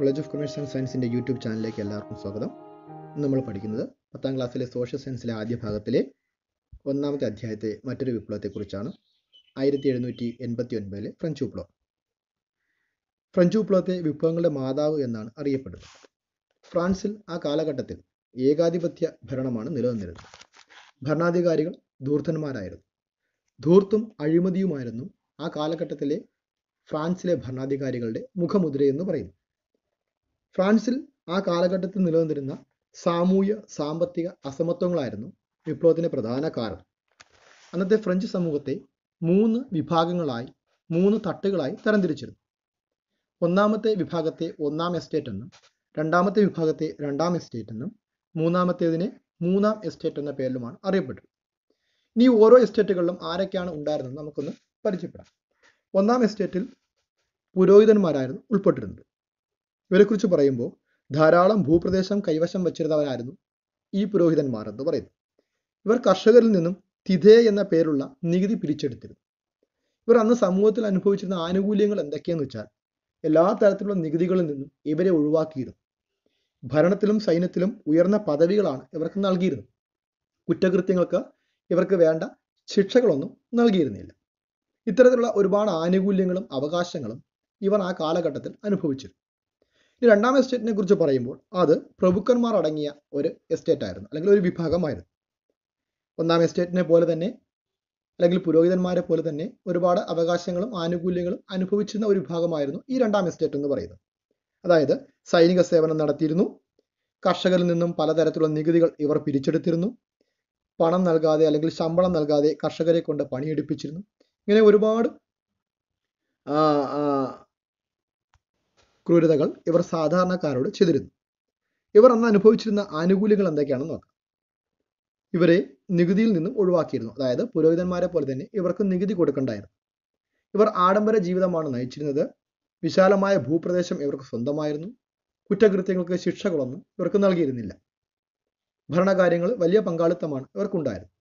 college of commerce and സയൻസിൻ്റെ YouTube ചാനലിലേക്ക് എല്ലാവർക്കും സ്വാഗതം ഇന്ന് നമ്മൾ പഠിക്കുന്നത് പത്താം ക്ലാസ്സിലെ സോഷ്യൽ സയൻസിലെ ആദ്യ ഭാഗത്തിലെ ഒന്നാമത്തെ അധ്യായത്തെ മറ്റൊരു വിപ്ലവത്തെക്കുറിച്ചാണ് ആയിരത്തി എഴുന്നൂറ്റി എൺപത്തി ഒൻപതിലെ ഫ്രഞ്ച് വിപ്ലവം ഫ്രഞ്ച് വിപ്ലവത്തെ വിപ്ലവങ്ങളുടെ മാതാവ് എന്നാണ് അറിയപ്പെടുന്നത് ഫ്രാൻസിൽ ആ കാലഘട്ടത്തിൽ ഏകാധിപത്യ ഭരണമാണ് നിലനിന്നിരുന്നത് ഭരണാധികാരികൾ ധൂർത്തന്മാരായിരുന്നു ധൂർത്തും അഴിമതിയുമായിരുന്നു ആ കാലഘട്ടത്തിലെ ഫ്രാൻസിലെ ഭരണാധികാരികളുടെ മുഖമുദ്രയെന്ന് പറയുന്നു ഫ്രാൻസിൽ ആ കാലഘട്ടത്തിൽ നിലനിന്നിരുന്ന സാമൂഹ്യ സാമ്പത്തിക അസമത്വങ്ങളായിരുന്നു വിപ്ലവത്തിൻ്റെ പ്രധാന കാരണം അന്നത്തെ ഫ്രഞ്ച് സമൂഹത്തെ മൂന്ന് വിഭാഗങ്ങളായി മൂന്ന് തട്ടുകളായി തരംതിരിച്ചിരുന്നു ഒന്നാമത്തെ വിഭാഗത്തെ ഒന്നാം എസ്റ്റേറ്റ് എന്നും രണ്ടാമത്തെ വിഭാഗത്തെ രണ്ടാം എസ്റ്റേറ്റ് എന്നും മൂന്നാമത്തേതിനെ മൂന്നാം എസ്റ്റേറ്റ് എന്ന പേരിലുമാണ് അറിയപ്പെട്ടത് ഇനി ഓരോ എസ്റ്റേറ്റുകളിലും ആരൊക്കെയാണ് ഉണ്ടായിരുന്നത് നമുക്കൊന്ന് പരിചയപ്പെടാം ഒന്നാം എസ്റ്റേറ്റിൽ പുരോഹിതന്മാരായിരുന്നു ഉൾപ്പെട്ടിരുന്നത് ഇവരെക്കുറിച്ച് പറയുമ്പോൾ ധാരാളം ഭൂപ്രദേശം കൈവശം വച്ചിരുന്നവരായിരുന്നു ഈ പുരോഹിതന്മാർ എന്ന് പറയുന്നു ഇവർ കർഷകരിൽ നിന്നും തിഥേ എന്ന പേരുള്ള നികുതി പിരിച്ചെടുത്തിരുന്നു ഇവർ അന്ന് സമൂഹത്തിൽ അനുഭവിച്ചിരുന്ന ആനുകൂല്യങ്ങൾ എന്തൊക്കെയെന്ന് വെച്ചാൽ എല്ലാ തരത്തിലുള്ള നികുതികളിൽ നിന്നും ഇവരെ ഒഴിവാക്കിയിരുന്നു ഭരണത്തിലും സൈന്യത്തിലും ഉയർന്ന പദവികളാണ് ഇവർക്ക് നൽകിയിരുന്നത് കുറ്റകൃത്യങ്ങൾക്ക് ഇവർക്ക് വേണ്ട ശിക്ഷകളൊന്നും നൽകിയിരുന്നില്ല ഇത്തരത്തിലുള്ള ഒരുപാട് ആനുകൂല്യങ്ങളും അവകാശങ്ങളും ഇവർ ആ കാലഘട്ടത്തിൽ അനുഭവിച്ചിരുന്നു ഇനി രണ്ടാം എസ്റ്റേറ്റിനെ കുറിച്ച് പറയുമ്പോൾ അത് പ്രഭുക്കന്മാർ അടങ്ങിയ ഒരു എസ്റ്റേറ്റ് ആയിരുന്നു അല്ലെങ്കിൽ ഒരു വിഭാഗമായിരുന്നു ഒന്നാം എസ്റ്റേറ്റിനെ പോലെ തന്നെ അല്ലെങ്കിൽ പുരോഹിതന്മാരെ പോലെ തന്നെ ഒരുപാട് അവകാശങ്ങളും ആനുകൂല്യങ്ങളും അനുഭവിച്ചിരുന്ന ഒരു വിഭാഗമായിരുന്നു ഈ രണ്ടാം എസ്റ്റേറ്റ് എന്ന് പറയുന്നത് അതായത് സൈനിക സേവനം നടത്തിയിരുന്നു കർഷകരിൽ നിന്നും പലതരത്തിലുള്ള നികുതികൾ ഇവർ പിരിച്ചെടുത്തിരുന്നു പണം നൽകാതെ അല്ലെങ്കിൽ ശമ്പളം നൽകാതെ കർഷകരെ കൊണ്ട് പണിയെടുപ്പിച്ചിരുന്നു ഇങ്ങനെ ഒരുപാട് ക്രൂരതകൾ ഇവർ സാധാരണക്കാരോട് ചെയ്തിരുന്നു ഇവർ അന്ന് അനുഭവിച്ചിരുന്ന ആനുകൂല്യങ്ങൾ എന്തൊക്കെയാണെന്ന് നോക്കാം ഇവരെ നികുതിയിൽ നിന്നും ഒഴിവാക്കിയിരുന്നു അതായത് പുരോഹിതന്മാരെ പോലെ തന്നെ ഇവർക്ക് നികുതി കൊടുക്കണ്ടായിരുന്നു ഇവർ ആഡംബര ജീവിതമാണ് നയിച്ചിരുന്നത് വിശാലമായ ഭൂപ്രദേശം ഇവർക്ക് സ്വന്തമായിരുന്നു കുറ്റകൃത്യങ്ങൾക്ക് ശിക്ഷകളൊന്നും ഇവർക്ക് നൽകിയിരുന്നില്ല ഭരണകാര്യങ്ങൾ വലിയ പങ്കാളിത്തമാണ് ഇവർക്കുണ്ടായിരുന്നു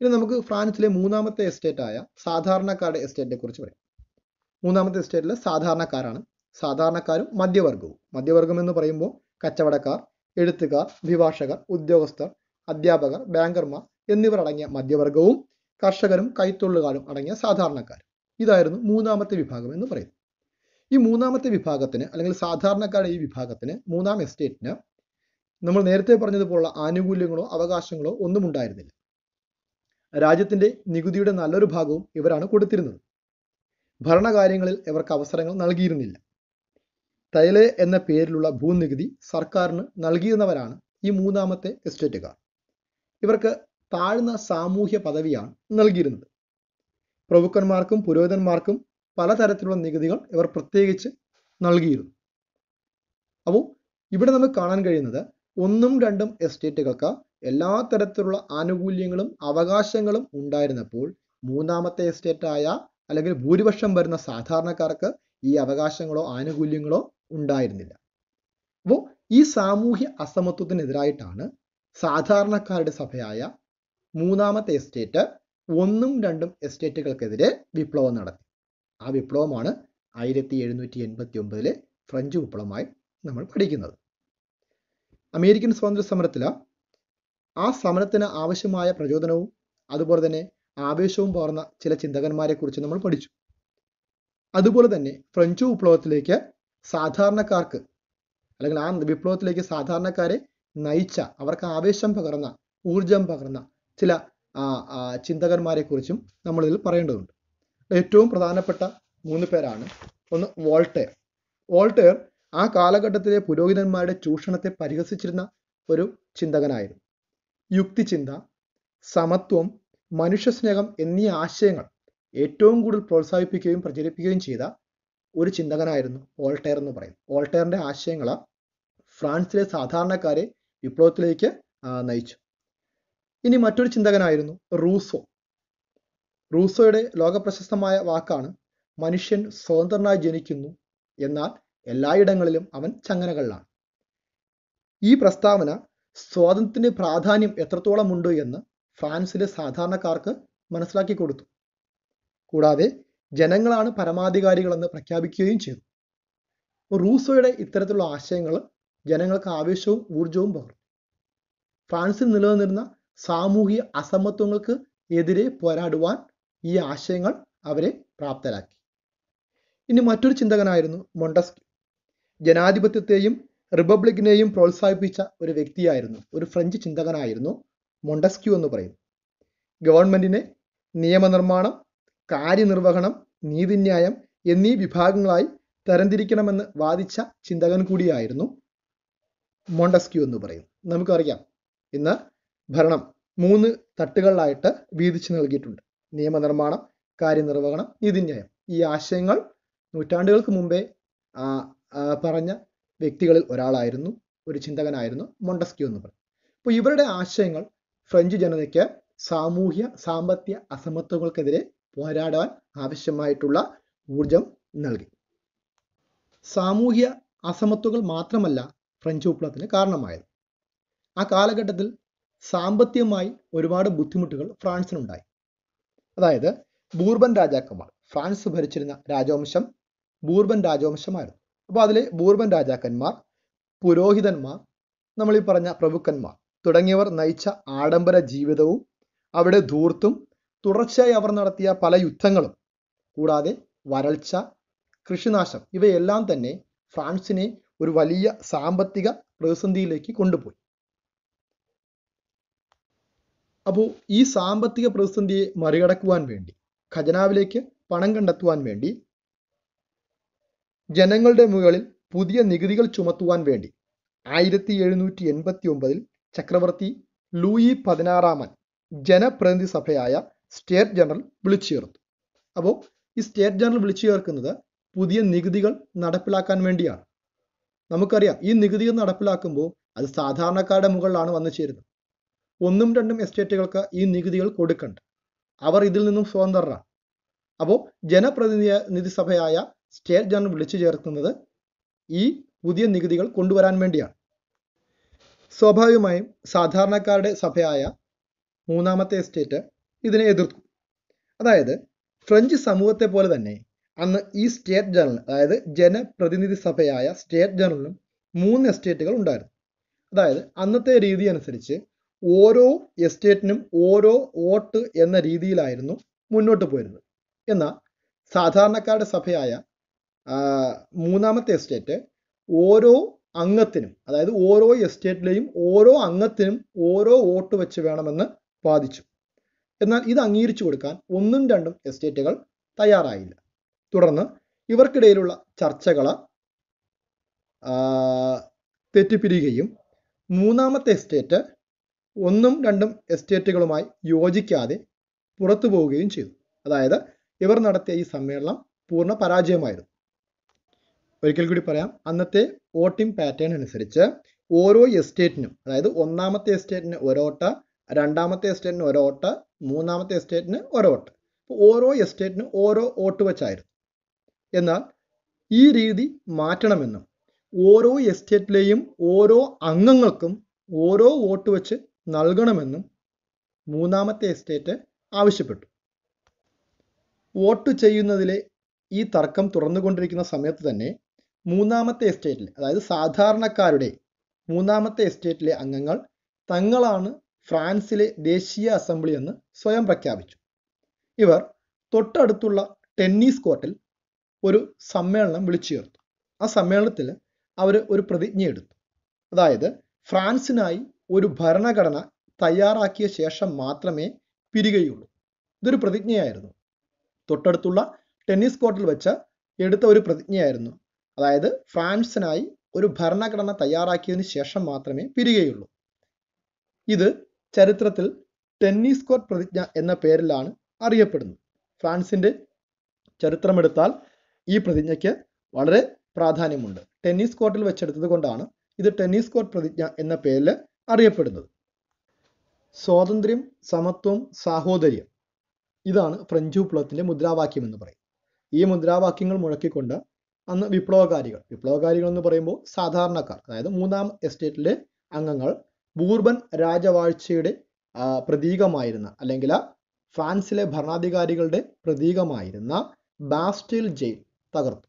ഇനി നമുക്ക് ഫ്രാൻസിലെ മൂന്നാമത്തെ എസ്റ്റേറ്റായ സാധാരണക്കാരുടെ എസ്റ്റേറ്റിനെ കുറിച്ച് പറയാം മൂന്നാമത്തെ എസ്റ്റേറ്റിലെ സാധാരണക്കാരാണ് സാധാരണക്കാരും മധ്യവർഗവും മധ്യവർഗം എന്ന് പറയുമ്പോൾ കച്ചവടക്കാർ എഴുത്തുകാർ അഭിഭാഷകർ ഉദ്യോഗസ്ഥർ അധ്യാപകർ ബാങ്കർമാർ എന്നിവർ അടങ്ങിയ മധ്യവർഗവും കർഷകരും കൈത്തൊള്ളുകാരും അടങ്ങിയ സാധാരണക്കാർ ഇതായിരുന്നു മൂന്നാമത്തെ വിഭാഗം എന്ന് പറയുന്നത് ഈ മൂന്നാമത്തെ വിഭാഗത്തിന് അല്ലെങ്കിൽ സാധാരണക്കാരുടെ ഈ വിഭാഗത്തിന് മൂന്നാം എസ്റ്റേറ്റിന് നമ്മൾ നേരത്തെ പറഞ്ഞതുപോലുള്ള ആനുകൂല്യങ്ങളോ അവകാശങ്ങളോ ഒന്നും ഉണ്ടായിരുന്നില്ല രാജ്യത്തിന്റെ നികുതിയുടെ നല്ലൊരു ഭാഗവും ഇവരാണ് കൊടുത്തിരുന്നത് ഭരണകാര്യങ്ങളിൽ ഇവർക്ക് അവസരങ്ങൾ നൽകിയിരുന്നില്ല തൈലെ എന്ന പേരിലുള്ള ഭൂനികുതി സർക്കാരിന് നൽകിയിരുന്നവരാണ് ഈ മൂന്നാമത്തെ എസ്റ്റേറ്റുകാർ ഇവർക്ക് താഴ്ന്ന സാമൂഹ്യ പദവിയാണ് നൽകിയിരുന്നത് പ്രഭുക്കന്മാർക്കും പുരോഹിതന്മാർക്കും പലതരത്തിലുള്ള നികുതികൾ ഇവർ പ്രത്യേകിച്ച് നൽകിയിരുന്നു അപ്പോൾ ഇവിടെ നമുക്ക് കാണാൻ കഴിയുന്നത് ഒന്നും രണ്ടും എസ്റ്റേറ്റുകൾക്ക് എല്ലാ തരത്തിലുള്ള ആനുകൂല്യങ്ങളും അവകാശങ്ങളും ഉണ്ടായിരുന്നപ്പോൾ മൂന്നാമത്തെ എസ്റ്റേറ്റായ അല്ലെങ്കിൽ ഭൂരിപക്ഷം വരുന്ന സാധാരണക്കാർക്ക് ഈ അവകാശങ്ങളോ ആനുകൂല്യങ്ങളോ ഉണ്ടായിരുന്നില്ല അപ്പോൾ ഈ സാമൂഹ്യ അസമത്വത്തിനെതിരായിട്ടാണ് സാധാരണക്കാരുടെ സഭയായ മൂന്നാമത്തെ എസ്റ്റേറ്റ് ഒന്നും രണ്ടും എസ്റ്റേറ്റുകൾക്കെതിരെ വിപ്ലവം നടത്തി ആ വിപ്ലവമാണ് ആയിരത്തി എഴുന്നൂറ്റി എൺപത്തി ഒമ്പതിലെ ഫ്രഞ്ച് വിപ്ലവമായി നമ്മൾ പഠിക്കുന്നത് അമേരിക്കൻ സ്വാതന്ത്ര്യ സമരത്തില ആ സമരത്തിന് ആവശ്യമായ പ്രചോദനവും അതുപോലെ തന്നെ ആവേശവും പോർന്ന ചില ചിന്തകന്മാരെ കുറിച്ച് നമ്മൾ പഠിച്ചു അതുപോലെ തന്നെ ഫ്രഞ്ച് വിപ്ലവത്തിലേക്ക് സാധാരണക്കാർക്ക് അല്ലെങ്കിൽ ആ വിപ്ലവത്തിലേക്ക് സാധാരണക്കാരെ നയിച്ച അവർക്ക് ആവേശം പകർന്ന ഊർജം പകർന്ന ചില ചിന്തകന്മാരെക്കുറിച്ചും നമ്മളിതിൽ പറയേണ്ടതുണ്ട് ഏറ്റവും പ്രധാനപ്പെട്ട മൂന്ന് പേരാണ് ഒന്ന് വോൾട്ടെയർ വോൾട്ടെയർ ആ കാലഘട്ടത്തിലെ പുരോഹിതന്മാരുടെ ചൂഷണത്തെ പരിഹസിച്ചിരുന്ന ഒരു ചിന്തകനായിരുന്നു യുക്തിചിന്ത സമത്വം മനുഷ്യസ്നേഹം എന്നീ ആശയങ്ങൾ ഏറ്റവും കൂടുതൽ പ്രോത്സാഹിപ്പിക്കുകയും പ്രചരിപ്പിക്കുകയും ചെയ്ത ഒരു ചിന്തകനായിരുന്നു ഓൾട്ടയർ എന്ന് പറയും ഓൾട്ടയറിൻ്റെ ആശയങ്ങൾ ഫ്രാൻസിലെ സാധാരണക്കാരെ വിപ്ലവത്തിലേക്ക് നയിച്ചു ഇനി മറ്റൊരു ചിന്തകനായിരുന്നു റൂസോ റൂസോയുടെ ലോകപ്രശസ്തമായ വാക്കാണ് മനുഷ്യൻ സ്വതന്ത്രനായി ജനിക്കുന്നു എന്നാൽ എല്ലായിടങ്ങളിലും അവൻ ചങ്ങനകളിലാണ് ഈ പ്രസ്താവന സ്വാതന്ത്ര്യത്തിൻ്റെ പ്രാധാന്യം ഉണ്ട് എന്ന് ഫ്രാൻസിലെ സാധാരണക്കാർക്ക് മനസ്സിലാക്കി കൊടുത്തു കൂടാതെ ജനങ്ങളാണ് പരമാധികാരികളെന്ന് പ്രഖ്യാപിക്കുകയും ചെയ്തു റൂസോയുടെ ഇത്തരത്തിലുള്ള ആശയങ്ങൾ ജനങ്ങൾക്ക് ആവേശവും ഊർജവും പകർന്നു ഫ്രാൻസിൽ നിലനിന്നിരുന്ന സാമൂഹിക അസമത്വങ്ങൾക്ക് എതിരെ പോരാടുവാൻ ഈ ആശയങ്ങൾ അവരെ പ്രാപ്തരാക്കി ഇനി മറ്റൊരു ചിന്തകനായിരുന്നു മൊണ്ടസ്കി ജനാധിപത്യത്തെയും റിപ്പബ്ലിക്കിനെയും പ്രോത്സാഹിപ്പിച്ച ഒരു വ്യക്തിയായിരുന്നു ഒരു ഫ്രഞ്ച് ചിന്തകനായിരുന്നു മൊണ്ടസ്ക്യു എന്ന് പറയുന്നു ഗവൺമെന്റിനെ നിയമനിർമ്മാണം കാര്യനിർവഹണം നീതിന്യായം എന്നീ വിഭാഗങ്ങളായി തരംതിരിക്കണമെന്ന് വാദിച്ച ചിന്തകൻ കൂടിയായിരുന്നു മോണ്ടസ്ക്യൂ എന്ന് പറയും നമുക്കറിയാം ഇന്ന് ഭരണം മൂന്ന് തട്ടുകളിലായിട്ട് വീതിച്ചു നൽകിയിട്ടുണ്ട് നിയമനിർമ്മാണം കാര്യനിർവഹണം നീതിന്യായം ഈ ആശയങ്ങൾ നൂറ്റാണ്ടുകൾക്ക് മുമ്പേ പറഞ്ഞ വ്യക്തികളിൽ ഒരാളായിരുന്നു ഒരു ചിന്തകനായിരുന്നു മൊണ്ടസ്ക്യൂ എന്ന് പറയും അപ്പോൾ ഇവരുടെ ആശയങ്ങൾ ഫ്രഞ്ച് ജനതയ്ക്ക് സാമൂഹ്യ സാമ്പത്തിക അസമത്വങ്ങൾക്കെതിരെ പോരാടാൻ ആവശ്യമായിട്ടുള്ള ഊർജം നൽകി സാമൂഹ്യ അസമത്വങ്ങൾ മാത്രമല്ല ഫ്രഞ്ച് വിപ്ലവത്തിന് കാരണമായത് ആ കാലഘട്ടത്തിൽ സാമ്പത്തികമായി ഒരുപാട് ബുദ്ധിമുട്ടുകൾ ഫ്രാൻസിനുണ്ടായി അതായത് ബൂർബൻ രാജാക്കന്മാർ ഫ്രാൻസ് ഭരിച്ചിരുന്ന രാജവംശം ബൂർബൻ രാജവംശമായിരുന്നു അപ്പോൾ അതിലെ ബൂർബൻ രാജാക്കന്മാർ പുരോഹിതന്മാർ നമ്മൾ ഈ പറഞ്ഞ പ്രഭുക്കന്മാർ തുടങ്ങിയവർ നയിച്ച ആഡംബര ജീവിതവും അവിടെ ധൂർത്തും തുടർച്ചയായി അവർ നടത്തിയ പല യുദ്ധങ്ങളും കൂടാതെ വരൾച്ച കൃഷിനാശം ഇവയെല്ലാം തന്നെ ഫ്രാൻസിനെ ഒരു വലിയ സാമ്പത്തിക പ്രതിസന്ധിയിലേക്ക് കൊണ്ടുപോയി അപ്പോൾ ഈ സാമ്പത്തിക പ്രതിസന്ധിയെ മറികടക്കുവാൻ വേണ്ടി ഖജനാവിലേക്ക് പണം കണ്ടെത്തുവാൻ വേണ്ടി ജനങ്ങളുടെ മുകളിൽ പുതിയ നികുതികൾ ചുമത്തുവാൻ വേണ്ടി ആയിരത്തി എഴുന്നൂറ്റി എൺപത്തി ഒമ്പതിൽ ചക്രവർത്തി ലൂയി പതിനാറാമൻ ജനപ്രതിനിധി സഭയായ സ്റ്റേറ്റ് ജനറൽ വിളിച്ചു ചേർത്തു അപ്പോൾ ഈ സ്റ്റേറ്റ് ജനറൽ വിളിച്ചു ചേർക്കുന്നത് പുതിയ നികുതികൾ നടപ്പിലാക്കാൻ വേണ്ടിയാണ് നമുക്കറിയാം ഈ നികുതികൾ നടപ്പിലാക്കുമ്പോൾ അത് സാധാരണക്കാരുടെ മുകളിലാണ് വന്നു ചേരുന്നത് ഒന്നും രണ്ടും എസ്റ്റേറ്റുകൾക്ക് ഈ നികുതികൾ കൊടുക്കണ്ട അവർ ഇതിൽ നിന്നും സ്വതന്ത്രരാണ് അപ്പോൾ ജനപ്രതിനിധി സഭയായ സ്റ്റേറ്റ് ജനറൽ വിളിച്ചു ചേർക്കുന്നത് ഈ പുതിയ നികുതികൾ കൊണ്ടുവരാൻ വേണ്ടിയാണ് സ്വാഭാവികമായും സാധാരണക്കാരുടെ സഭയായ മൂന്നാമത്തെ എസ്റ്റേറ്റ് ഇതിനെ എതിർത്തു അതായത് ഫ്രഞ്ച് സമൂഹത്തെ പോലെ തന്നെ അന്ന് ഈ സ്റ്റേറ്റ് ജേണൽ അതായത് ജനപ്രതിനിധി സഭയായ സ്റ്റേറ്റ് ജേണലിനും മൂന്ന് എസ്റ്റേറ്റുകൾ ഉണ്ടായിരുന്നു അതായത് അന്നത്തെ രീതി അനുസരിച്ച് ഓരോ എസ്റ്റേറ്റിനും ഓരോ വോട്ട് എന്ന രീതിയിലായിരുന്നു മുന്നോട്ട് പോയിരുന്നത് എന്നാൽ സാധാരണക്കാരുടെ സഭയായ മൂന്നാമത്തെ എസ്റ്റേറ്റ് ഓരോ അംഗത്തിനും അതായത് ഓരോ എസ്റ്റേറ്റിലെയും ഓരോ അംഗത്തിനും ഓരോ വോട്ട് വെച്ച് വേണമെന്ന് വാദിച്ചു എന്നാൽ ഇത് അംഗീകരിച്ചു കൊടുക്കാൻ ഒന്നും രണ്ടും എസ്റ്റേറ്റുകൾ തയ്യാറായില്ല തുടർന്ന് ഇവർക്കിടയിലുള്ള ചർച്ചകൾ തെറ്റിപ്പിരിയുകയും മൂന്നാമത്തെ എസ്റ്റേറ്റ് ഒന്നും രണ്ടും എസ്റ്റേറ്റുകളുമായി യോജിക്കാതെ പുറത്തു പോവുകയും ചെയ്തു അതായത് ഇവർ നടത്തിയ ഈ സമ്മേളനം പൂർണ്ണ പരാജയമായിരുന്നു ഒരിക്കൽ കൂടി പറയാം അന്നത്തെ വോട്ടിംഗ് പാറ്റേൺ അനുസരിച്ച് ഓരോ എസ്റ്റേറ്റിനും അതായത് ഒന്നാമത്തെ എസ്റ്റേറ്റിന് ഒരോട്ട രണ്ടാമത്തെ എസ്റ്റേറ്റിന് ഒരു വോട്ട് മൂന്നാമത്തെ എസ്റ്റേറ്റിന് ഒരു വോട്ട് ഓരോ എസ്റ്റേറ്റിനും ഓരോ വോട്ട് വെച്ചായിരുന്നു എന്നാൽ ഈ രീതി മാറ്റണമെന്നും ഓരോ എസ്റ്റേറ്റിലെയും ഓരോ അംഗങ്ങൾക്കും ഓരോ വോട്ട് വെച്ച് നൽകണമെന്നും മൂന്നാമത്തെ എസ്റ്റേറ്റ് ആവശ്യപ്പെട്ടു വോട്ട് ചെയ്യുന്നതിലെ ഈ തർക്കം തുറന്നുകൊണ്ടിരിക്കുന്ന സമയത്ത് തന്നെ മൂന്നാമത്തെ എസ്റ്റേറ്റിലെ അതായത് സാധാരണക്കാരുടെ മൂന്നാമത്തെ എസ്റ്റേറ്റിലെ അംഗങ്ങൾ തങ്ങളാണ് ഫ്രാൻസിലെ ദേശീയ അസംബ്ലി എന്ന് സ്വയം പ്രഖ്യാപിച്ചു ഇവർ തൊട്ടടുത്തുള്ള ടെന്നീസ് കോർട്ടിൽ ഒരു സമ്മേളനം വിളിച്ചു ചേർത്തു ആ സമ്മേളനത്തിൽ അവർ ഒരു പ്രതിജ്ഞ എടുത്തു അതായത് ഫ്രാൻസിനായി ഒരു ഭരണഘടന തയ്യാറാക്കിയ ശേഷം മാത്രമേ പിരികയുള്ളൂ ഇതൊരു പ്രതിജ്ഞയായിരുന്നു തൊട്ടടുത്തുള്ള ടെന്നീസ് കോർട്ടിൽ വെച്ച് എടുത്ത ഒരു പ്രതിജ്ഞയായിരുന്നു അതായത് ഫ്രാൻസിനായി ഒരു ഭരണഘടന തയ്യാറാക്കിയതിന് ശേഷം മാത്രമേ പിരികയുള്ളൂ ഇത് ചരിത്രത്തിൽ ടെന്നീസ് കോർട്ട് പ്രതിജ്ഞ എന്ന പേരിലാണ് അറിയപ്പെടുന്നത് ഫ്രാൻസിന്റെ ചരിത്രമെടുത്താൽ ഈ പ്രതിജ്ഞയ്ക്ക് വളരെ പ്രാധാന്യമുണ്ട് ടെന്നീസ് കോർട്ടിൽ വെച്ചെടുത്തത് കൊണ്ടാണ് ഇത് ടെന്നീസ് കോർട്ട് പ്രതിജ്ഞ എന്ന പേരിൽ അറിയപ്പെടുന്നത് സ്വാതന്ത്ര്യം സമത്വം സാഹോദര്യം ഇതാണ് ഫ്രഞ്ച് വിപ്ലവത്തിന്റെ മുദ്രാവാക്യം എന്ന് പറയും ഈ മുദ്രാവാക്യങ്ങൾ മുഴക്കിക്കൊണ്ട് അന്ന് വിപ്ലവകാരികൾ വിപ്ലവകാരികൾ എന്ന് പറയുമ്പോൾ സാധാരണക്കാർ അതായത് മൂന്നാം എസ്റ്റേറ്റിലെ അംഗങ്ങൾ ബൂർബൻ രാജവാഴ്ചയുടെ പ്രതീകമായിരുന്ന അല്ലെങ്കിൽ ഫ്രാൻസിലെ ഭരണാധികാരികളുടെ പ്രതീകമായിരുന്ന ബാസ്റ്റിൽ ജയിൽ തകർത്തു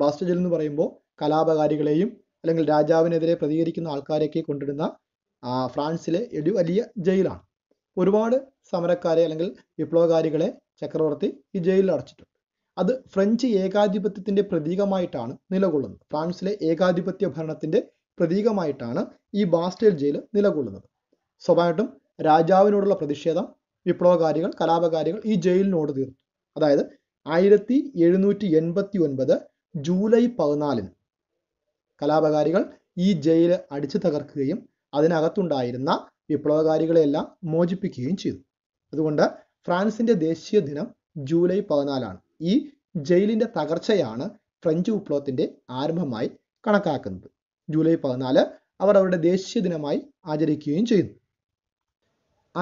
ബാസ്റ്റിൽ ജയിൽ എന്ന് പറയുമ്പോൾ കലാപകാരികളെയും അല്ലെങ്കിൽ രാജാവിനെതിരെ പ്രതികരിക്കുന്ന ആൾക്കാരെയൊക്കെ കൊണ്ടിരുന്ന ഫ്രാൻസിലെ ഒരു വലിയ ജയിലാണ് ഒരുപാട് സമരക്കാരെ അല്ലെങ്കിൽ വിപ്ലവകാരികളെ ചക്രവർത്തി ഈ ജയിലിൽ അടച്ചിട്ടുണ്ട് അത് ഫ്രഞ്ച് ഏകാധിപത്യത്തിന്റെ പ്രതീകമായിട്ടാണ് നിലകൊള്ളുന്നത് ഫ്രാൻസിലെ ഏകാധിപത്യ ഭരണത്തിന്റെ പ്രതീകമായിട്ടാണ് ഈ ബാസ്റ്റേൽ ജയിൽ നിലകൊള്ളുന്നത് സ്വാഭാവികമായിട്ടും രാജാവിനോടുള്ള പ്രതിഷേധം വിപ്ലവകാരികൾ കലാപകാരികൾ ഈ ജയിലിനോട് തീർത്തു അതായത് ആയിരത്തി എഴുന്നൂറ്റി എൺപത്തി ഒൻപത് ജൂലൈ പതിനാലിന് കലാപകാരികൾ ഈ ജയിൽ അടിച്ചു തകർക്കുകയും അതിനകത്തുണ്ടായിരുന്ന വിപ്ലവകാരികളെല്ലാം മോചിപ്പിക്കുകയും ചെയ്തു അതുകൊണ്ട് ഫ്രാൻസിന്റെ ദേശീയ ദിനം ജൂലൈ പതിനാലാണ് ഈ ജയിലിന്റെ തകർച്ചയാണ് ഫ്രഞ്ച് വിപ്ലവത്തിന്റെ ആരംഭമായി കണക്കാക്കുന്നത് ജൂലൈ പതിനാല് അവർ അവരുടെ ദേശീയ ദിനമായി ആചരിക്കുകയും ചെയ്യുന്നു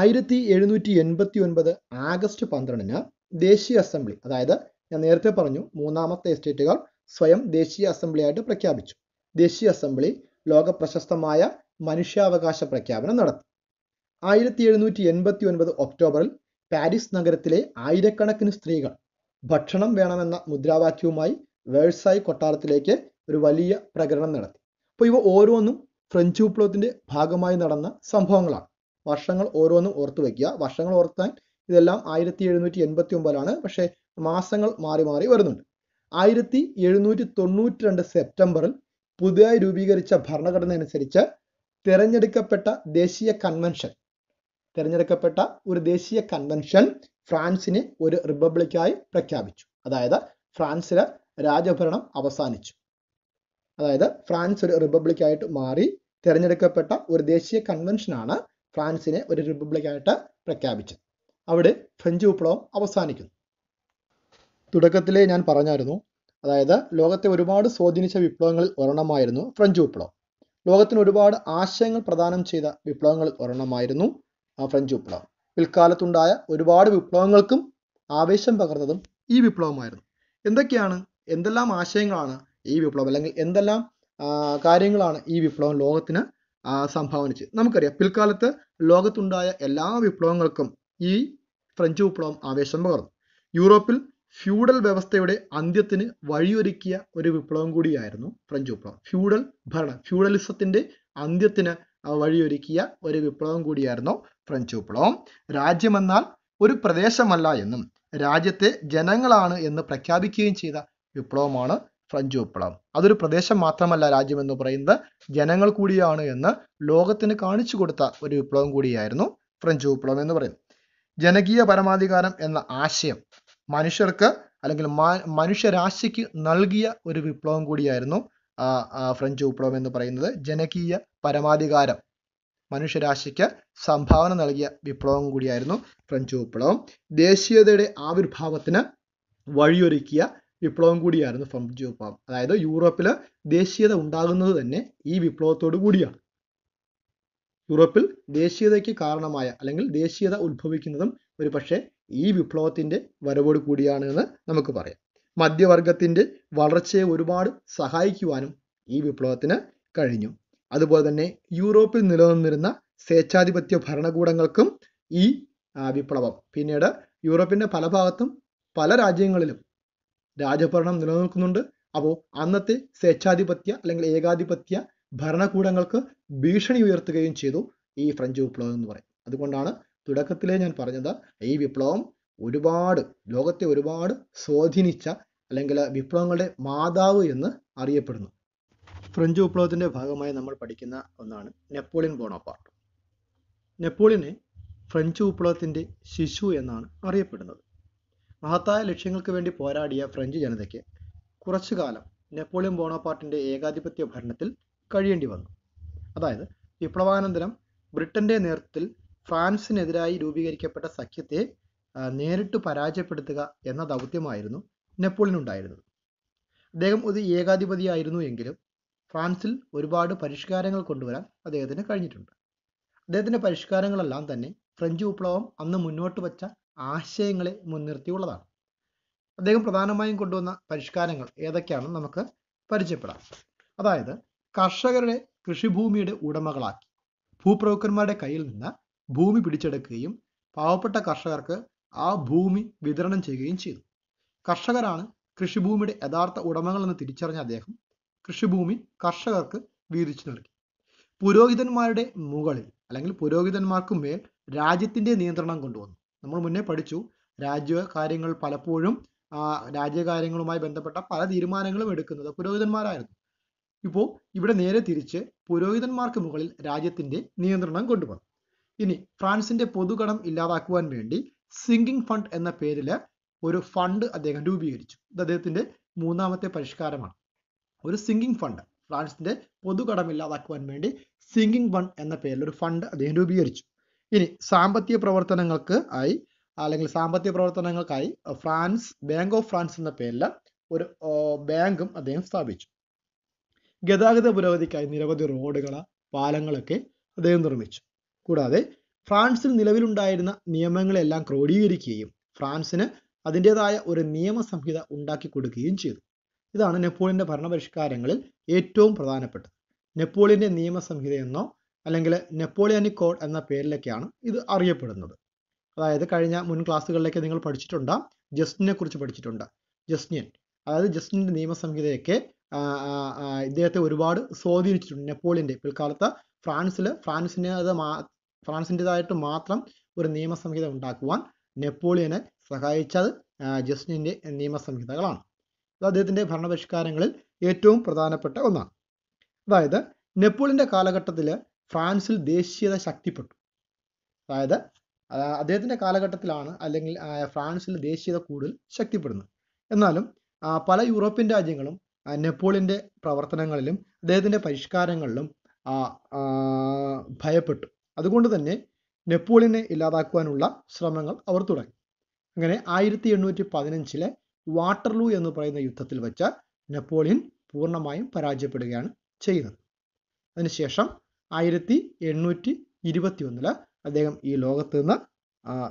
ആയിരത്തി എഴുന്നൂറ്റി എൺപത്തി ഒൻപത് ആഗസ്റ്റ് പന്ത്രണ്ടിന് ദേശീയ അസംബ്ലി അതായത് ഞാൻ നേരത്തെ പറഞ്ഞു മൂന്നാമത്തെ എസ്റ്റേറ്റുകൾ സ്വയം ദേശീയ അസംബ്ലിയായിട്ട് പ്രഖ്യാപിച്ചു ദേശീയ അസംബ്ലി ലോക പ്രശസ്തമായ മനുഷ്യാവകാശ പ്രഖ്യാപനം നടത്തി ആയിരത്തി എഴുന്നൂറ്റി എൺപത്തി ഒൻപത് ഒക്ടോബറിൽ പാരീസ് നഗരത്തിലെ ആയിരക്കണക്കിന് സ്ത്രീകൾ ഭക്ഷണം വേണമെന്ന മുദ്രാവാക്യവുമായി വേഴ്സായി കൊട്ടാരത്തിലേക്ക് ഒരു വലിയ പ്രകടനം നടത്തി അപ്പോൾ ഇവ ഓരോന്നും ഫ്രഞ്ച് വിപ്ലവത്തിൻ്റെ ഭാഗമായി നടന്ന സംഭവങ്ങളാണ് വർഷങ്ങൾ ഓരോന്നും ഓർത്തു വയ്ക്കുക വർഷങ്ങൾ ഓർത്താൻ ഇതെല്ലാം ആയിരത്തി എഴുന്നൂറ്റി എൺപത്തി ഒമ്പതിലാണ് പക്ഷേ മാസങ്ങൾ മാറി മാറി വരുന്നുണ്ട് ആയിരത്തി എഴുന്നൂറ്റി തൊണ്ണൂറ്റി രണ്ട് സെപ്റ്റംബറിൽ പുതിയതായി രൂപീകരിച്ച ഭരണഘടന അനുസരിച്ച് തിരഞ്ഞെടുക്കപ്പെട്ട ദേശീയ കൺവെൻഷൻ തിരഞ്ഞെടുക്കപ്പെട്ട ഒരു ദേശീയ കൺവെൻഷൻ ഫ്രാൻസിനെ ഒരു റിപ്പബ്ലിക്കായി പ്രഖ്യാപിച്ചു അതായത് ഫ്രാൻസിലെ രാജഭരണം അവസാനിച്ചു അതായത് ഫ്രാൻസ് ഒരു റിപ്പബ്ലിക്കായിട്ട് മാറി തിരഞ്ഞെടുക്കപ്പെട്ട ഒരു ദേശീയ കൺവെൻഷനാണ് ഫ്രാൻസിനെ ഒരു റിപ്പബ്ലിക്കായിട്ട് പ്രഖ്യാപിച്ചത് അവിടെ ഫ്രഞ്ച് വിപ്ലവം അവസാനിക്കുന്നു തുടക്കത്തിലേ ഞാൻ പറഞ്ഞായിരുന്നു അതായത് ലോകത്തെ ഒരുപാട് സ്വാധീനിച്ച വിപ്ലവങ്ങളിൽ ഒരെണ്ണമായിരുന്നു ഫ്രഞ്ച് വിപ്ലവം ലോകത്തിന് ഒരുപാട് ആശയങ്ങൾ പ്രദാനം ചെയ്ത വിപ്ലവങ്ങളിൽ ഒരെണ്ണമായിരുന്നു ആ ഫ്രഞ്ച് വിപ്ലവം പിൽക്കാലത്തുണ്ടായ ഒരുപാട് വിപ്ലവങ്ങൾക്കും ആവേശം പകർന്നതും ഈ വിപ്ലവമായിരുന്നു എന്തൊക്കെയാണ് എന്തെല്ലാം ആശയങ്ങളാണ് ഈ വിപ്ലവം അല്ലെങ്കിൽ എന്തെല്ലാം കാര്യങ്ങളാണ് ഈ വിപ്ലവം ലോകത്തിന് സംഭാവന നമുക്കറിയാം പിൽക്കാലത്ത് ലോകത്തുണ്ടായ എല്ലാ വിപ്ലവങ്ങൾക്കും ഈ ഫ്രഞ്ച് വിപ്ലവം ആവേശം പകർന്നു യൂറോപ്പിൽ ഫ്യൂഡൽ വ്യവസ്ഥയുടെ അന്ത്യത്തിന് വഴിയൊരുക്കിയ ഒരു വിപ്ലവം കൂടിയായിരുന്നു ഫ്രഞ്ച് വിപ്ലവം ഫ്യൂഡൽ ഭരണം ഫ്യൂഡലിസത്തിന്റെ അന്ത്യത്തിന് വഴിയൊരുക്കിയ ഒരു വിപ്ലവം കൂടിയായിരുന്നു ഫ്രഞ്ച് വിപ്ലവം രാജ്യമെന്നാൽ ഒരു പ്രദേശമല്ല എന്നും രാജ്യത്തെ ജനങ്ങളാണ് എന്ന് പ്രഖ്യാപിക്കുകയും ചെയ്ത വിപ്ലവമാണ് ഫ്രഞ്ച് വിപ്ലവം അതൊരു പ്രദേശം മാത്രമല്ല എന്ന് പറയുന്നത് ജനങ്ങൾ കൂടിയാണ് എന്ന് ലോകത്തിന് കാണിച്ചു കൊടുത്ത ഒരു വിപ്ലവം കൂടിയായിരുന്നു ഫ്രഞ്ച് വിപ്ലവം എന്ന് പറയുന്നത് ജനകീയ പരമാധികാരം എന്ന ആശയം മനുഷ്യർക്ക് അല്ലെങ്കിൽ മനുഷ്യരാശിക്ക് നൽകിയ ഒരു വിപ്ലവം കൂടിയായിരുന്നു ഫ്രഞ്ച് വിപ്ലവം എന്ന് പറയുന്നത് ജനകീയ പരമാധികാരം മനുഷ്യരാശിക്ക് സംഭാവന നൽകിയ വിപ്ലവം കൂടിയായിരുന്നു ഫ്രഞ്ച് വിപ്ലവം ദേശീയതയുടെ ആവിർഭാവത്തിന് വഴിയൊരുക്കിയ വിപ്ലവം കൂടിയായിരുന്നു ഫ്രഞ്ച് വിപ്ലവം അതായത് യൂറോപ്പിൽ ദേശീയത ഉണ്ടാകുന്നത് തന്നെ ഈ വിപ്ലവത്തോടു കൂടിയാണ് യൂറോപ്പിൽ ദേശീയതയ്ക്ക് കാരണമായ അല്ലെങ്കിൽ ദേശീയത ഉത്ഭവിക്കുന്നതും ഒരു പക്ഷേ ഈ വിപ്ലവത്തിന്റെ വരവോട് കൂടിയാണ് എന്ന് നമുക്ക് പറയാം മധ്യവർഗത്തിന്റെ വളർച്ചയെ ഒരുപാട് സഹായിക്കുവാനും ഈ വിപ്ലവത്തിന് കഴിഞ്ഞു അതുപോലെ തന്നെ യൂറോപ്പിൽ നിലനിന്നിരുന്ന സ്വേച്ഛാധിപത്യ ഭരണകൂടങ്ങൾക്കും ഈ വിപ്ലവം പിന്നീട് യൂറോപ്പിന്റെ പല ഭാഗത്തും പല രാജ്യങ്ങളിലും രാജഭരണം നിലനിൽക്കുന്നുണ്ട് അപ്പോൾ അന്നത്തെ സ്വേച്ഛാധിപത്യ അല്ലെങ്കിൽ ഏകാധിപത്യ ഭരണകൂടങ്ങൾക്ക് ഭീഷണി ഉയർത്തുകയും ചെയ്തു ഈ ഫ്രഞ്ച് വിപ്ലവം എന്ന് പറയും അതുകൊണ്ടാണ് തുടക്കത്തിലെ ഞാൻ പറഞ്ഞത് ഈ വിപ്ലവം ഒരുപാട് ലോകത്തെ ഒരുപാട് സ്വാധീനിച്ച അല്ലെങ്കിൽ വിപ്ലവങ്ങളുടെ മാതാവ് എന്ന് അറിയപ്പെടുന്നു ഫ്രഞ്ച് വിപ്ലവത്തിന്റെ ഭാഗമായി നമ്മൾ പഠിക്കുന്ന ഒന്നാണ് നെപ്പോളിയൻ ബോണോപ്പാർട്ട് നെപ്പോളിയനെ ഫ്രഞ്ച് വിപ്ലവത്തിന്റെ ശിശു എന്നാണ് അറിയപ്പെടുന്നത് മഹത്തായ ലക്ഷ്യങ്ങൾക്ക് വേണ്ടി പോരാടിയ ഫ്രഞ്ച് ജനതയ്ക്ക് കുറച്ചുകാലം നെപ്പോളിയൻ ബോണോപ്പാർട്ടിൻ്റെ ഏകാധിപത്യ ഭരണത്തിൽ കഴിയേണ്ടി വന്നു അതായത് വിപ്ലവാനന്തരം ബ്രിട്ടന്റെ നേതൃത്വത്തിൽ ഫ്രാൻസിനെതിരായി രൂപീകരിക്കപ്പെട്ട സഖ്യത്തെ നേരിട്ട് പരാജയപ്പെടുത്തുക എന്ന ദൗത്യമായിരുന്നു നെപ്പോളിനുണ്ടായിരുന്നത് അദ്ദേഹം ഒരു ഏകാധിപതിയായിരുന്നു എങ്കിലും ഫ്രാൻസിൽ ഒരുപാട് പരിഷ്കാരങ്ങൾ കൊണ്ടുവരാൻ അദ്ദേഹത്തിന് കഴിഞ്ഞിട്ടുണ്ട് അദ്ദേഹത്തിൻ്റെ പരിഷ്കാരങ്ങളെല്ലാം തന്നെ ഫ്രഞ്ച് വിപ്ലവം അന്ന് മുന്നോട്ട് വച്ച ആശയങ്ങളെ മുൻനിർത്തിയുള്ളതാണ് അദ്ദേഹം പ്രധാനമായും കൊണ്ടുവന്ന പരിഷ്കാരങ്ങൾ ഏതൊക്കെയാണെന്ന് നമുക്ക് പരിചയപ്പെടാം അതായത് കർഷകരുടെ കൃഷിഭൂമിയുടെ ഉടമകളാക്കി ഭൂപ്രഭുക്കന്മാരുടെ കയ്യിൽ നിന്ന് ഭൂമി പിടിച്ചെടുക്കുകയും പാവപ്പെട്ട കർഷകർക്ക് ആ ഭൂമി വിതരണം ചെയ്യുകയും ചെയ്തു കർഷകരാണ് കൃഷിഭൂമിയുടെ യഥാർത്ഥ ഉടമകളെന്ന് തിരിച്ചറിഞ്ഞ അദ്ദേഹം കൃഷിഭൂമി കർഷകർക്ക് വീതിച്ചു നൽകി പുരോഹിതന്മാരുടെ മുകളിൽ അല്ലെങ്കിൽ പുരോഹിതന്മാർക്ക് മേൽ രാജ്യത്തിന്റെ നിയന്ത്രണം കൊണ്ടുവന്നു നമ്മൾ മുന്നേ പഠിച്ചു രാജ്യകാര്യങ്ങൾ പലപ്പോഴും ആ രാജ്യകാര്യങ്ങളുമായി ബന്ധപ്പെട്ട പല തീരുമാനങ്ങളും എടുക്കുന്നത് പുരോഹിതന്മാരായിരുന്നു ഇപ്പോൾ ഇവിടെ നേരെ തിരിച്ച് പുരോഹിതന്മാർക്ക് മുകളിൽ രാജ്യത്തിന്റെ നിയന്ത്രണം കൊണ്ടുവന്നു ഇനി ഫ്രാൻസിന്റെ പൊതുകടം ഇല്ലാതാക്കുവാൻ വേണ്ടി സിങ്കിങ് ഫണ്ട് എന്ന പേരിൽ ഒരു ഫണ്ട് അദ്ദേഹം രൂപീകരിച്ചു ഇത് അദ്ദേഹത്തിന്റെ മൂന്നാമത്തെ പരിഷ്കാരമാണ് ഒരു സിങ്കിങ് ഫണ്ട് ഫ്രാൻസിന്റെ പൊതുകടം ഇല്ലാതാക്കുവാൻ വേണ്ടി സിങ്കിങ് ഫണ്ട് എന്ന പേരിൽ ഒരു ഫണ്ട് അദ്ദേഹം രൂപീകരിച്ചു ഇനി സാമ്പത്തിക പ്രവർത്തനങ്ങൾക്ക് ആയി അല്ലെങ്കിൽ സാമ്പത്തിക പ്രവർത്തനങ്ങൾക്കായി ഫ്രാൻസ് ബാങ്ക് ഓഫ് ഫ്രാൻസ് എന്ന പേരിൽ ഒരു ബാങ്കും അദ്ദേഹം സ്ഥാപിച്ചു ഗതാഗത പുരോഗതിക്കായി നിരവധി റോഡുകൾ പാലങ്ങളൊക്കെ അദ്ദേഹം നിർമ്മിച്ചു കൂടാതെ ഫ്രാൻസിൽ നിലവിലുണ്ടായിരുന്ന നിയമങ്ങളെല്ലാം ക്രോഡീകരിക്കുകയും ഫ്രാൻസിന് അതിൻ്റെതായ ഒരു നിയമ സംഹിത ഉണ്ടാക്കി കൊടുക്കുകയും ചെയ്തു ഇതാണ് നെപ്പോളിയന്റെ ഭരണപരിഷ്കാരങ്ങളിൽ ഏറ്റവും പ്രധാനപ്പെട്ടത് നെപ്പോളിയന്റെ നിയമ സംഹിതയെന്നോ അല്ലെങ്കിൽ നെപ്പോളിയാനിക് കോഡ് എന്ന പേരിലൊക്കെയാണ് ഇത് അറിയപ്പെടുന്നത് അതായത് കഴിഞ്ഞ മുൻ ക്ലാസ്സുകളിലേക്ക് നിങ്ങൾ പഠിച്ചിട്ടുണ്ട് ജസ്റ്റിനെ കുറിച്ച് പഠിച്ചിട്ടുണ്ട് ജസ്റ്റിൻ അതായത് ജസ്റ്റിൻ്റെ നിയമസംഹിതയൊക്കെ ഇദ്ദേഹത്തെ ഒരുപാട് സ്വാധീനിച്ചിട്ടുണ്ട് നെപ്പോളിയൻ്റെ പിൽക്കാലത്ത് ഫ്രാൻസിൽ അത് മാ ഫ്രാൻസിൻ്റെതായിട്ട് മാത്രം ഒരു നിയമസംഹിത ഉണ്ടാക്കുവാൻ നെപ്പോളിയനെ സഹായിച്ചത് ജസ്റ്റിൻ്റെ നിയമസംഹിതകളാണ് അത് അദ്ദേഹത്തിൻ്റെ ഭരണപരിഷ്കാരങ്ങളിൽ ഏറ്റവും പ്രധാനപ്പെട്ട ഒന്നാണ് അതായത് നെപ്പോളിയൻ്റെ കാലഘട്ടത്തിൽ ഫ്രാൻസിൽ ദേശീയത ശക്തിപ്പെട്ടു അതായത് അദ്ദേഹത്തിന്റെ കാലഘട്ടത്തിലാണ് അല്ലെങ്കിൽ ഫ്രാൻസിൽ ദേശീയത കൂടുതൽ ശക്തിപ്പെടുന്നത് എന്നാലും പല യൂറോപ്യൻ രാജ്യങ്ങളും നെപ്പോളിയന്റെ പ്രവർത്തനങ്ങളിലും അദ്ദേഹത്തിന്റെ പരിഷ്കാരങ്ങളിലും ഭയപ്പെട്ടു അതുകൊണ്ട് തന്നെ നെപ്പോളിയനെ ഇല്ലാതാക്കുവാനുള്ള ശ്രമങ്ങൾ അവർ തുടങ്ങി അങ്ങനെ ആയിരത്തി എണ്ണൂറ്റി പതിനഞ്ചിലെ വാട്ടർലൂ എന്ന് പറയുന്ന യുദ്ധത്തിൽ വെച്ച നെപ്പോളിയൻ പൂർണ്ണമായും പരാജയപ്പെടുകയാണ് ചെയ്യുന്നത് അതിനുശേഷം ആയിരത്തി എണ്ണൂറ്റി ഇരുപത്തി ഒന്നില് അദ്ദേഹം ഈ ലോകത്ത് നിന്ന്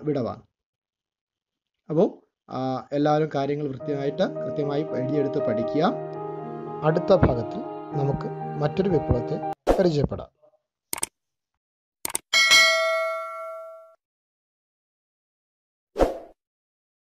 വിടവാണ് അപ്പോൾ എല്ലാവരും കാര്യങ്ങൾ വൃത്തിയായിട്ട് കൃത്യമായി എഴുതിയെടുത്ത് പഠിക്കുക അടുത്ത ഭാഗത്തിൽ നമുക്ക് മറ്റൊരു വിപ്ലവത്തെ പരിചയപ്പെടാം